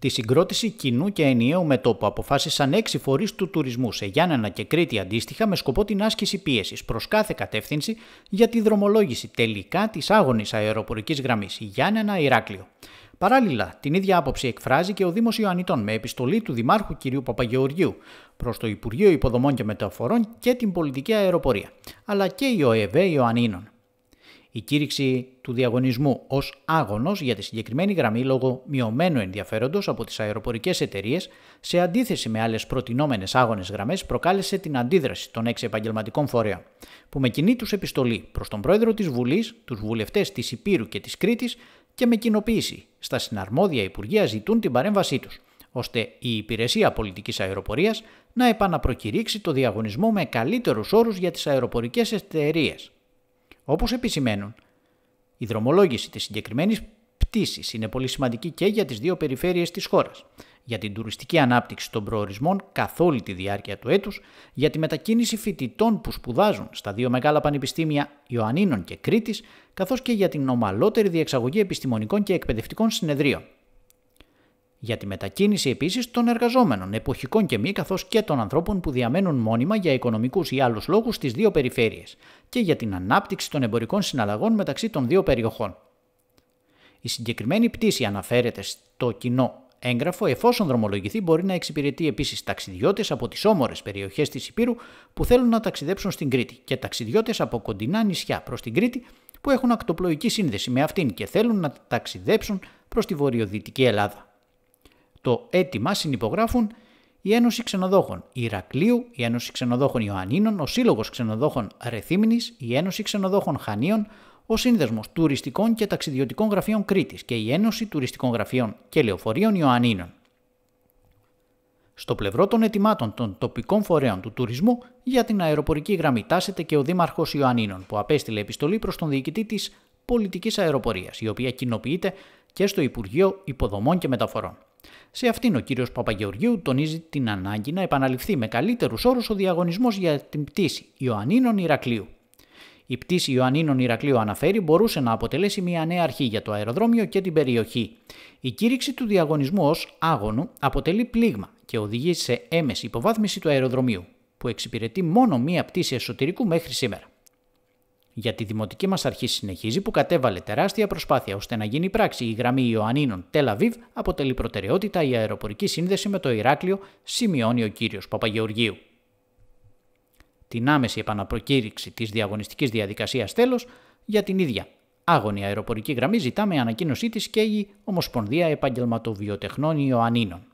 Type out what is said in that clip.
τη συγκρότηση κοινού και ενιαίου μετώπου αποφάσισαν έξι φορείς του τουρισμού σε Γιάννενα και Κρήτη αντίστοιχα με σκοπό την άσκηση πίεσης προς κάθε κατεύθυνση για τη δρομολόγηση τελικά της άγονη αεροπορικής γραμμής Γιάννενα-Ηράκλειο. Παράλληλα, την ίδια άποψη εκφράζει και ο Δήμος Ιωαννιτών με επιστολή του Δημάρχου κ. Παπαγεωργίου προς το Υπουργείο Υποδομών και Μεταφορών και την Πολιτική Αεροπορία, αλλά και η ΟΕΒΕ Ιωαννίνων η κήρυξη του διαγωνισμού ως άγονο για τη συγκεκριμένη γραμμή λόγω μειωμένου ενδιαφέροντος από τις αεροπορικές εταιρείες, σε αντίθεση με άλλες προτινόμενες άγονε γραμμές προκάλεσε την αντίδραση των έξι επαγγελματικών φορέων που με κοινή τους επιστολή προς τον πρόεδρο της Βουλής, τους Βουλευτές της Υπήρου και της Κρήτης και με κοινοποίηση στα συναρμόδια Υπουργεία ζητούν την παρέμβασή τους, ώστε η Υπηρεσία πολιτικής αεροπορίας να επαναπροκηρύξει το διαγωνισμό με καλύτερους όρους για τις αεροπορικές εταιρείες. Όπως επισημαίνουν, η δρομολόγηση της συγκεκριμένης πτήσης είναι πολύ σημαντική και για τις δύο περιφέρειες της χώρας, για την τουριστική ανάπτυξη των προορισμών καθ' όλη τη διάρκεια του έτους, για τη μετακίνηση φοιτητών που σπουδάζουν στα δύο μεγάλα πανεπιστήμια Ιωαννίνων και Κρήτης, καθώς και για την ομαλότερη διεξαγωγή επιστημονικών και εκπαιδευτικών συνεδρίων για τη μετακίνηση επίσης των εργαζόμενων, εποχικών και μη, καθώς και των ανθρώπων που διαμένουν μόνιμα για οικονομικούς ή άλλους λόγους στις δύο περιφέρειες και για την ανάπτυξη των εμπορικών συναλλαγών μεταξύ των δύο περιοχών. Η συγκεκριμένη πτήση αναφέρεται στο κοινό έγγραφο, εφόσον δρομολογηθεί, μπορεί να εξυπηρετεί επίσης ταξιδιώτες από τις όμορες περιοχές της Υπήρου που θέλουν να ταξιδέψουν στην Κρήτη και ταξιδιώτες από κοντινά νησιά προς την Κρήτη που έχουν ακτοπλοϊκή σύνδεση με αυτήν και θέλουν να ταξιδέψουν προς τη βορειοδυτική Ελλάδα το αίτημα συνυπογράφουν η Ένωση Ξενοδόχων Ηρακλείου, η Ένωση Ξενοδόχων Ιωαννίνων, ο Σύλλογος Ξενοδόχων Ρεθύμνη, η Ένωση Ξενοδόχων Χανίων, ο Σύνδεσμος Τουριστικών και Ταξιδιωτικών Γραφείων Κρήτης και η Ένωση Τουριστικών Γραφείων και Λεωφορείων Ιωαννίνων. Στο πλευρό των ετοιμάτων των τοπικών φορέων του τουρισμού για την αεροπορική γραμμή τάσεται και ο Δήμαρχος Ιωαννίνων, που απέστειλε επιστολή προς τον διοικητή της Πολιτικής Αεροπορίας, η οποία κοινοποιείται και στο Υπουργείο Υποδομών και Μεταφορών. Σε αυτήν ο κύριος Παπαγεωργίου τονίζει την ανάγκη να επαναληφθεί με καλύτερους όρους ο διαγωνισμός για την πτήση Ιωαννίνων Ηρακλείου. Η πτήση Ιωαννίνων Ηρακλείου αναφέρει μπορούσε να αποτελέσει μια νέα αρχή για το αεροδρόμιο και την περιοχή. Η κήρυξη του διαγωνισμού ως άγωνου αποτελεί πλήγμα και οδηγεί σε έμεση υποβάθμιση του αεροδρομίου, που εξυπηρετεί μόνο μία πτήση εσωτερικού μέχρι σήμερα. Για τη Δημοτική μας Αρχή συνεχίζει που κατέβαλε τεράστια προσπάθεια ώστε να γίνει πράξη η γραμμή Ιωαννίνων Τελαβίβ αποτελεί προτεραιότητα η αεροπορική σύνδεση με το Ηράκλειο, σημειώνει ο κύριος Παπαγεωργίου. Την άμεση επαναπροκήρυξη της διαγωνιστικής διαδικασίας τέλος για την ίδια άγωνη αεροπορική γραμμή ζητάμε ανακοίνωσή της και η Ομοσπονδία Επαγγελματοβιοτεχνών Ιωαννίνων.